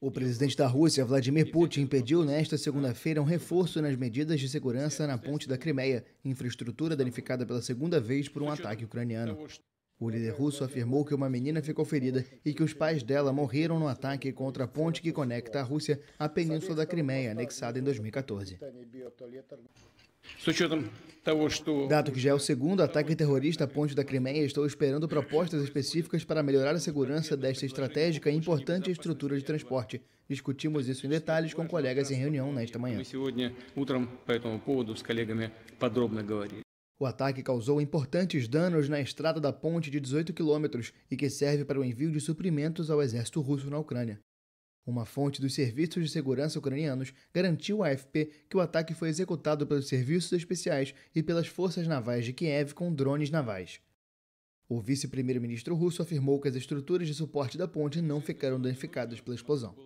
O presidente da Rússia, Vladimir Putin, pediu nesta segunda-feira um reforço nas medidas de segurança na ponte da Crimeia, infraestrutura danificada pela segunda vez por um ataque ucraniano. O líder russo afirmou que uma menina ficou ferida e que os pais dela morreram no ataque contra a ponte que conecta a Rússia à península da Crimeia, anexada em 2014. Dado que já é o segundo ataque terrorista à ponte da Crimeia, estou esperando propostas específicas para melhorar a segurança desta estratégica e importante estrutura de transporte. Discutimos isso em detalhes com colegas em reunião nesta manhã. O ataque causou importantes danos na estrada da ponte de 18 quilômetros e que serve para o envio de suprimentos ao exército russo na Ucrânia. Uma fonte dos serviços de segurança ucranianos garantiu à AFP que o ataque foi executado pelos serviços especiais e pelas forças navais de Kiev com drones navais. O vice-primeiro-ministro russo afirmou que as estruturas de suporte da ponte não ficaram danificadas pela explosão.